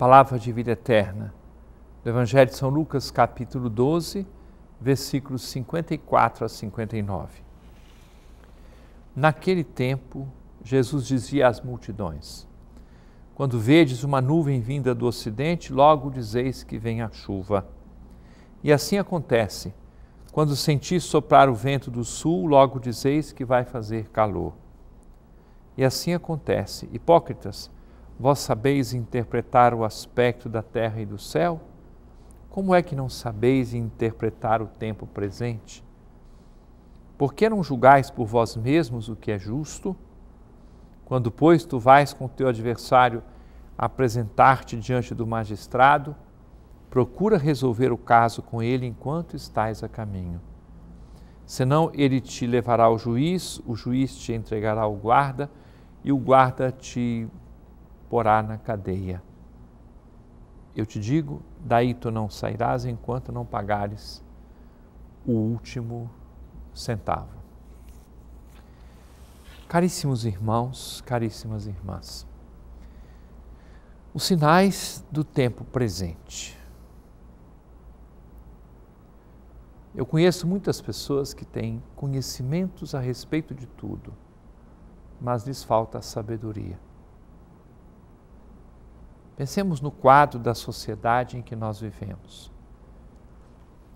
palavra de vida eterna, do Evangelho de São Lucas, capítulo 12, versículos 54 a 59. Naquele tempo, Jesus dizia às multidões: Quando vedes uma nuvem vinda do ocidente, logo dizeis que vem a chuva. E assim acontece. Quando sentis soprar o vento do sul, logo dizeis que vai fazer calor. E assim acontece. Hipócritas, Vós sabeis interpretar o aspecto da terra e do céu? Como é que não sabeis interpretar o tempo presente? Por que não julgais por vós mesmos o que é justo? Quando, pois, tu vais com teu adversário apresentar-te diante do magistrado, procura resolver o caso com ele enquanto estás a caminho. Senão ele te levará ao juiz, o juiz te entregará ao guarda e o guarda te porá na cadeia. Eu te digo: daí tu não sairás enquanto não pagares o último centavo. Caríssimos irmãos, caríssimas irmãs, os sinais do tempo presente. Eu conheço muitas pessoas que têm conhecimentos a respeito de tudo, mas lhes falta a sabedoria. Pensemos no quadro da sociedade em que nós vivemos.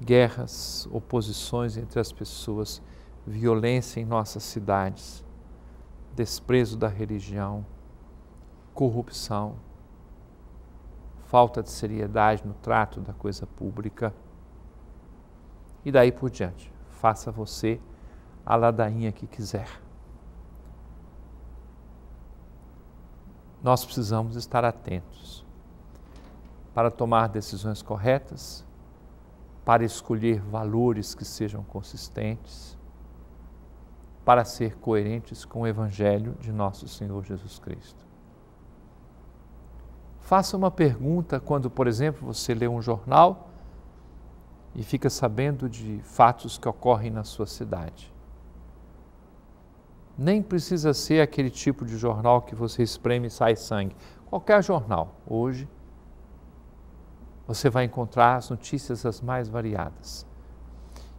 Guerras, oposições entre as pessoas, violência em nossas cidades, desprezo da religião, corrupção, falta de seriedade no trato da coisa pública. E daí por diante, faça você a ladainha que quiser. nós precisamos estar atentos para tomar decisões corretas, para escolher valores que sejam consistentes, para ser coerentes com o Evangelho de nosso Senhor Jesus Cristo. Faça uma pergunta quando, por exemplo, você lê um jornal e fica sabendo de fatos que ocorrem na sua cidade. Nem precisa ser aquele tipo de jornal que você espreme e sai sangue. Qualquer jornal, hoje, você vai encontrar as notícias as mais variadas.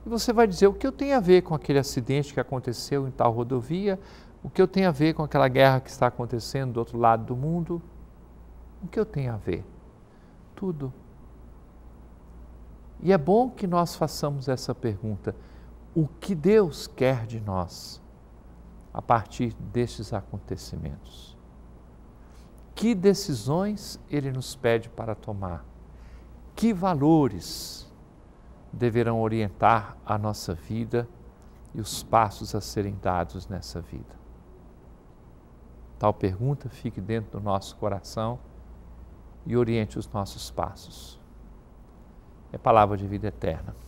E você vai dizer o que eu tenho a ver com aquele acidente que aconteceu em tal rodovia, o que eu tenho a ver com aquela guerra que está acontecendo do outro lado do mundo. O que eu tenho a ver? Tudo. E é bom que nós façamos essa pergunta: o que Deus quer de nós? a partir destes acontecimentos. Que decisões ele nos pede para tomar? Que valores deverão orientar a nossa vida e os passos a serem dados nessa vida? Tal pergunta fique dentro do nosso coração e oriente os nossos passos. É palavra de vida eterna.